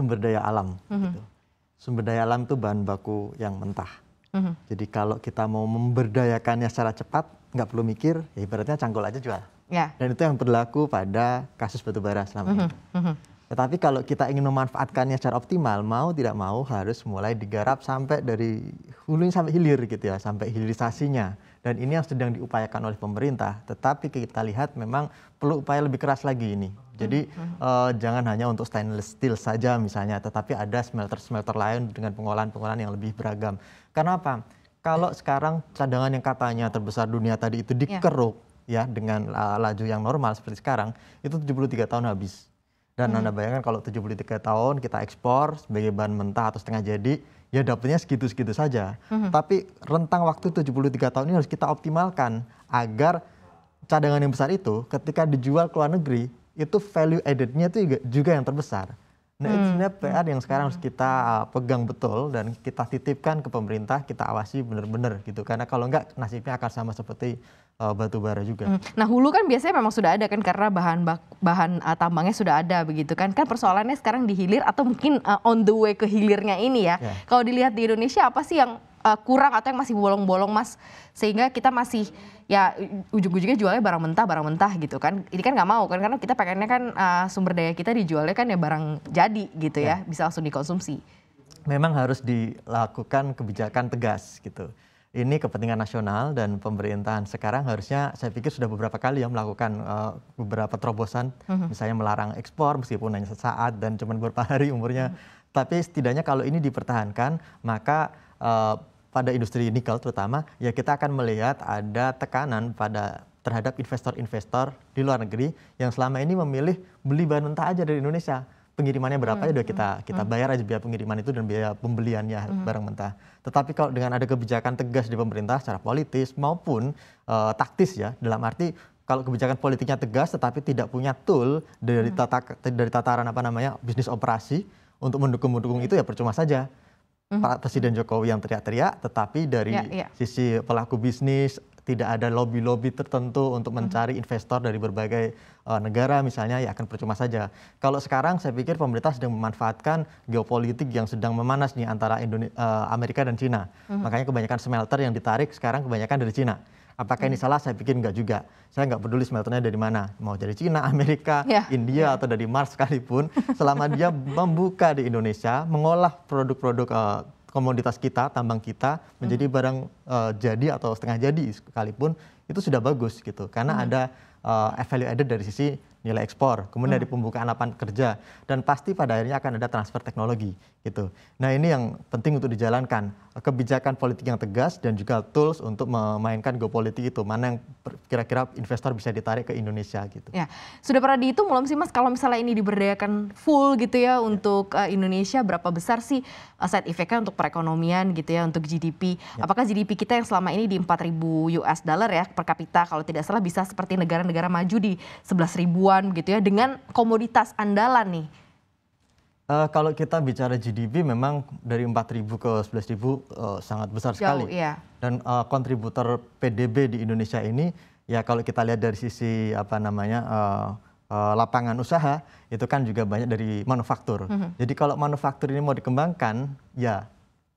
sumber daya alam. Mm-hmm. Gitu. Sumber daya alam itu bahan baku yang mentah. Mm-hmm. Jadi kalau kita mau memberdayakannya secara cepat, nggak perlu mikir, ya ibaratnya cangkul aja jual. Yeah. Dan itu yang berlaku pada kasus batubara selama mm-hmm. ini. Mm-hmm. Tetapi kalau kita ingin memanfaatkannya secara optimal, mau tidak mau harus mulai digarap sampai dari hulunya sampai hilir gitu ya, sampai hilirisasinya. Dan ini yang sedang diupayakan oleh pemerintah. Tetapi kita lihat memang perlu upaya lebih keras lagi ini. Jadi hmm. uh, jangan hanya untuk stainless steel saja misalnya, tetapi ada smelter-smelter lain dengan pengolahan-pengolahan yang lebih beragam. Kenapa? Kalau sekarang cadangan yang katanya terbesar dunia tadi itu ya. dikeruk, yeah ya dengan eh, laju yang normal seperti sekarang itu 73 tahun habis. Dan hmm. Anda bayangkan kalau 73 tahun kita ekspor sebagai bahan mentah atau setengah jadi, ya dapatnya segitu-segitu saja. Hmm. Tapi rentang waktu 73 tahun ini harus kita optimalkan agar cadangan yang besar itu ketika dijual ke luar negeri, itu value added-nya itu juga, juga yang terbesar. Nah, hmm. itu PR yang sekarang harus hmm. kita uh, pegang betul dan kita titipkan ke pemerintah, kita awasi benar-benar gitu. Karena kalau enggak nasibnya akan sama seperti uh, batu bara juga. Hmm. Nah hulu kan biasanya memang sudah ada kan karena bahan bak, bahan uh, tambangnya sudah ada begitu kan. Kan persoalannya sekarang di hilir atau mungkin uh, on the way ke hilirnya ini ya. Yeah. Kalau dilihat di Indonesia apa sih yang uh, kurang atau yang masih bolong-bolong mas sehingga kita masih ya ujung-ujungnya jualnya barang mentah barang mentah gitu kan. Ini kan nggak mau kan karena kita pengennya kan uh, sumber daya kita dijualnya kan ya barang jadi gitu yeah. ya bisa langsung dikonsumsi. Memang harus dilakukan kebijakan tegas gitu ini kepentingan nasional dan pemerintahan sekarang harusnya saya pikir sudah beberapa kali ya melakukan uh, beberapa terobosan uh-huh. misalnya melarang ekspor meskipun hanya sesaat dan cuma beberapa hari umurnya uh-huh. tapi setidaknya kalau ini dipertahankan maka uh, pada industri nikel terutama ya kita akan melihat ada tekanan pada terhadap investor-investor di luar negeri yang selama ini memilih beli bahan mentah aja dari Indonesia pengirimannya berapa ya, hmm. ya udah kita hmm, kita hmm. bayar aja biaya pengiriman itu dan biaya pembeliannya hmm. barang mentah. Tetapi kalau dengan ada kebijakan tegas di pemerintah secara politis maupun uh, taktis ya dalam arti kalau kebijakan politiknya tegas tetapi tidak punya tool dari hmm. tata dari tataran apa namanya bisnis operasi untuk mendukung mendukung itu ya percuma saja. Pak Presiden Jokowi yang teriak-teriak, tetapi dari ya, ya. sisi pelaku bisnis, tidak ada lobby-lobby tertentu untuk mencari investor dari berbagai uh, negara misalnya ya akan percuma saja. Kalau sekarang saya pikir pemerintah sedang memanfaatkan geopolitik yang sedang memanas nih antara Indone uh, Amerika dan Cina. uh Makanya kebanyakan smelter yang ditarik sekarang kebanyakan dari Cina. Apakah ini salah? Saya pikir enggak juga. Saya enggak peduli smelternya dari mana. Mau dari Cina, Amerika, yeah. India, yeah. atau dari Mars sekalipun. Selama dia membuka di Indonesia, mengolah produk-produk uh, komoditas kita, tambang kita menjadi hmm. barang uh, jadi atau setengah jadi sekalipun itu sudah bagus gitu karena hmm. ada uh, value added dari sisi nilai ekspor, kemudian hmm. dari pembukaan lapangan kerja dan pasti pada akhirnya akan ada transfer teknologi gitu. Nah, ini yang penting untuk dijalankan, kebijakan politik yang tegas dan juga tools untuk memainkan geopolitik itu, mana yang kira-kira investor bisa ditarik ke Indonesia gitu. Ya. Sudah pernah dihitung belum sih Mas kalau misalnya ini diberdayakan full gitu ya, ya. untuk uh, Indonesia berapa besar sih aset eh, efeknya untuk perekonomian gitu ya, untuk GDP. Ya. Apakah GDP kita yang selama ini di 4.000 US dollar ya per kapita kalau tidak salah bisa seperti negara-negara maju di 11.000 ribuan begitu ya dengan komoditas andalan nih? Uh, kalau kita bicara GDP memang dari 4.000 ke 11.000 uh, eh, sangat besar Jauh, sekali. Iya. Dan uh, kontributor PDB di Indonesia ini ya kalau kita lihat dari sisi apa namanya uh, uh, lapangan usaha itu kan juga banyak dari manufaktur. Mm -hmm. Jadi kalau manufaktur ini mau dikembangkan ya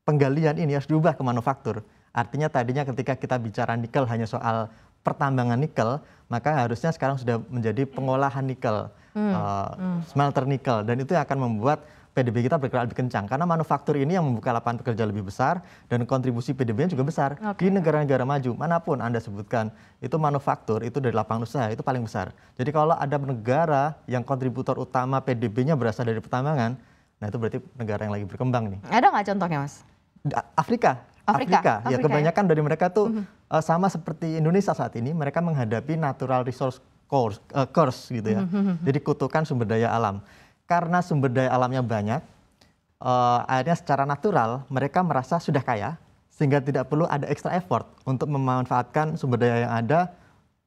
penggalian ini harus diubah ke manufaktur. Artinya tadinya ketika kita bicara nikel hanya soal pertambangan nikel, maka harusnya sekarang sudah menjadi pengolahan nikel, hmm. Uh, hmm. smelter nikel, dan itu akan membuat PDB kita bergerak lebih kencang karena manufaktur ini yang membuka lapangan pekerja lebih besar dan kontribusi PDB-nya juga besar okay. di negara-negara maju manapun anda sebutkan itu manufaktur itu dari lapangan usaha itu paling besar jadi kalau ada negara yang kontributor utama PDB-nya berasal dari pertambangan nah itu berarti negara yang lagi berkembang nih ada nggak contohnya mas Afrika Afrika, Afrika. Afrika ya, ya. kebanyakan ya? dari mereka tuh mm -hmm. uh, sama seperti Indonesia saat ini mereka menghadapi natural resource course, uh, eh, curse gitu ya. Mm -hmm. Jadi kutukan sumber daya alam. Karena sumber daya alamnya banyak, uh, akhirnya secara natural mereka merasa sudah kaya sehingga tidak perlu ada extra effort untuk memanfaatkan sumber daya yang ada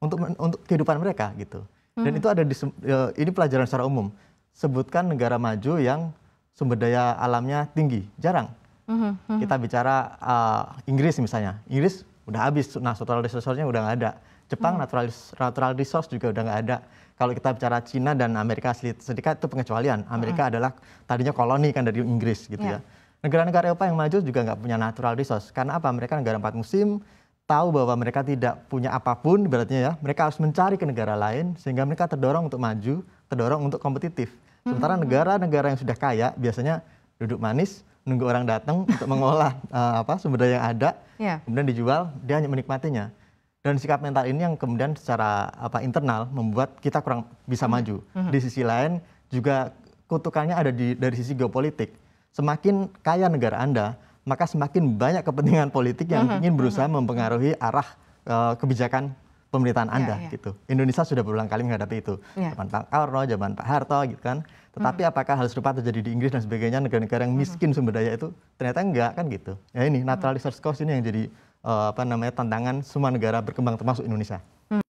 untuk untuk kehidupan mereka gitu. Dan mm -hmm. itu ada di uh, ini pelajaran secara umum. Sebutkan negara maju yang sumber daya alamnya tinggi, jarang. Mm-hmm, mm-hmm. Kita bicara uh, Inggris misalnya, Inggris udah habis, nah natural resource-nya udah nggak ada. Jepang mm-hmm. natural, natural resource juga udah nggak ada. Kalau kita bicara Cina dan Amerika sedikit itu pengecualian. Amerika adalah tadinya koloni kan dari Inggris gitu ya. yeah. ya. Negara-negara Eropa yang maju juga nggak punya natural resource. Karena apa? Mereka negara empat musim, tahu bahwa mereka tidak punya apapun, berarti ya mereka harus mencari ke negara lain sehingga mereka terdorong untuk maju, terdorong untuk kompetitif. Sementara negara-negara yang sudah kaya biasanya duduk manis, nunggu orang datang untuk mengolah uh, apa sumber daya yang ada, yeah. kemudian dijual, dia hanya menikmatinya. Dan sikap mental ini yang kemudian secara apa internal membuat kita kurang bisa hmm. maju. Mm-hmm. Di sisi lain juga kutukannya ada di dari sisi geopolitik. Semakin kaya negara Anda, maka semakin banyak kepentingan politik yang mm-hmm. ingin hmm. berusaha mm-hmm. mempengaruhi arah uh, kebijakan pemerintahan ya, Anda ya, ya. gitu. Indonesia sudah berulang kali menghadapi itu. Ya. Zaman Pak Karno, zaman Pak Harto gitu kan. Tetapi hmm. apakah hal serupa terjadi di Inggris dan sebagainya negara-negara yang hmm. miskin hmm. sumber daya itu ternyata enggak kan gitu. Ya ini hmm. natural resource cost ini yang jadi uh, apa namanya tantangan semua negara berkembang termasuk Indonesia. Hmm.